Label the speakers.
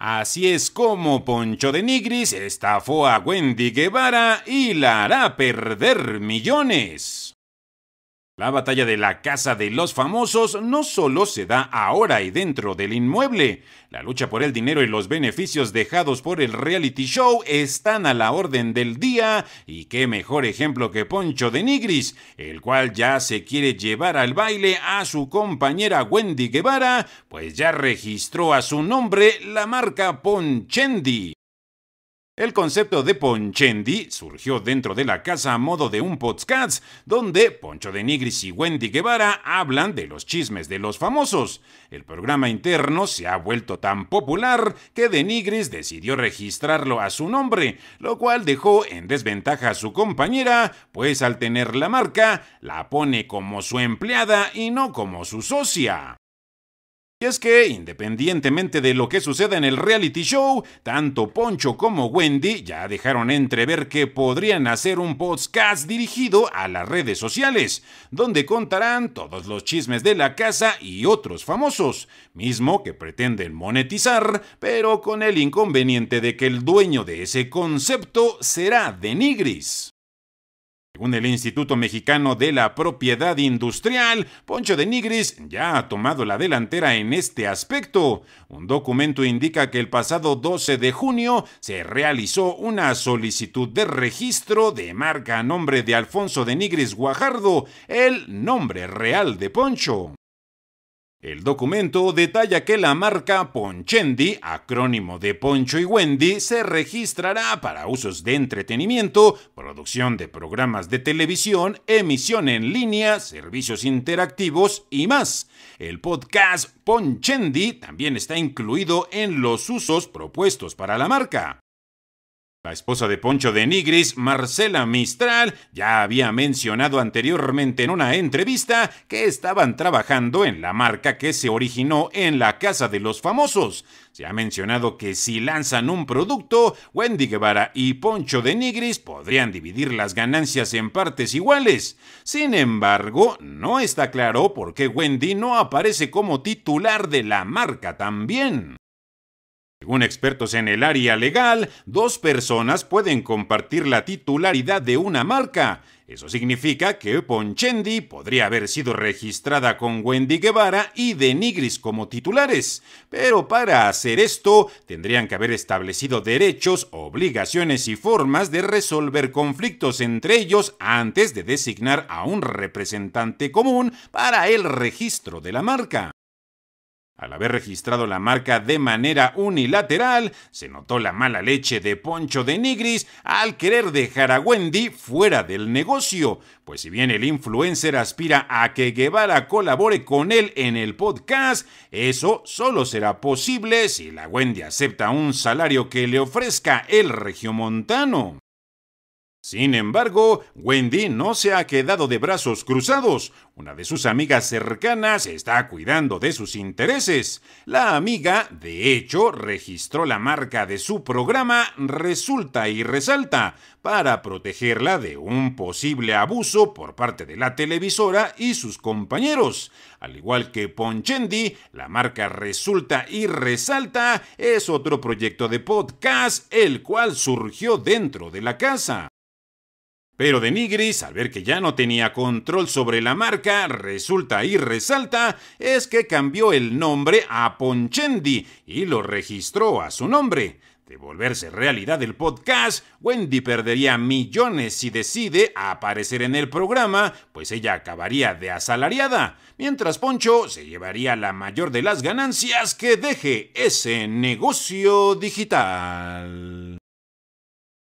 Speaker 1: Así es como Poncho de Nigris estafó a Wendy Guevara y la hará perder millones. La batalla de la Casa de los Famosos no solo se da ahora y dentro del inmueble. La lucha por el dinero y los beneficios dejados por el reality show están a la orden del día y qué mejor ejemplo que Poncho de Nigris, el cual ya se quiere llevar al baile a su compañera Wendy Guevara, pues ya registró a su nombre la marca Ponchendi. El concepto de Ponchendi surgió dentro de la casa a modo de un podcast donde Poncho de Nigris y Wendy Guevara hablan de los chismes de los famosos. El programa interno se ha vuelto tan popular que de Nigris decidió registrarlo a su nombre, lo cual dejó en desventaja a su compañera, pues al tener la marca la pone como su empleada y no como su socia. Y es que, independientemente de lo que suceda en el reality show, tanto Poncho como Wendy ya dejaron entrever que podrían hacer un podcast dirigido a las redes sociales, donde contarán todos los chismes de la casa y otros famosos, mismo que pretenden monetizar, pero con el inconveniente de que el dueño de ese concepto será Denigris. Según el Instituto Mexicano de la Propiedad Industrial, Poncho de Nigris ya ha tomado la delantera en este aspecto. Un documento indica que el pasado 12 de junio se realizó una solicitud de registro de marca a nombre de Alfonso de Nigris Guajardo, el nombre real de Poncho. El documento detalla que la marca Ponchendi, acrónimo de Poncho y Wendy, se registrará para usos de entretenimiento, producción de programas de televisión, emisión en línea, servicios interactivos y más. El podcast Ponchendi también está incluido en los usos propuestos para la marca. La esposa de Poncho de Nigris, Marcela Mistral, ya había mencionado anteriormente en una entrevista que estaban trabajando en la marca que se originó en la Casa de los Famosos. Se ha mencionado que si lanzan un producto, Wendy Guevara y Poncho de Nigris podrían dividir las ganancias en partes iguales. Sin embargo, no está claro por qué Wendy no aparece como titular de la marca también. Según expertos en el área legal, dos personas pueden compartir la titularidad de una marca. Eso significa que Ponchendi podría haber sido registrada con Wendy Guevara y Denigris como titulares, pero para hacer esto tendrían que haber establecido derechos, obligaciones y formas de resolver conflictos entre ellos antes de designar a un representante común para el registro de la marca. Al haber registrado la marca de manera unilateral, se notó la mala leche de Poncho de Nigris al querer dejar a Wendy fuera del negocio, pues si bien el influencer aspira a que Guevara colabore con él en el podcast, eso solo será posible si la Wendy acepta un salario que le ofrezca el regiomontano. Sin embargo, Wendy no se ha quedado de brazos cruzados. Una de sus amigas cercanas está cuidando de sus intereses. La amiga, de hecho, registró la marca de su programa Resulta y Resalta para protegerla de un posible abuso por parte de la televisora y sus compañeros. Al igual que Ponchendi, la marca Resulta y Resalta es otro proyecto de podcast el cual surgió dentro de la casa. Pero de Nigris, al ver que ya no tenía control sobre la marca, resulta y resalta es que cambió el nombre a Ponchendi y lo registró a su nombre. De volverse realidad el podcast, Wendy perdería millones si decide aparecer en el programa, pues ella acabaría de asalariada, mientras Poncho se llevaría la mayor de las ganancias que deje ese negocio digital.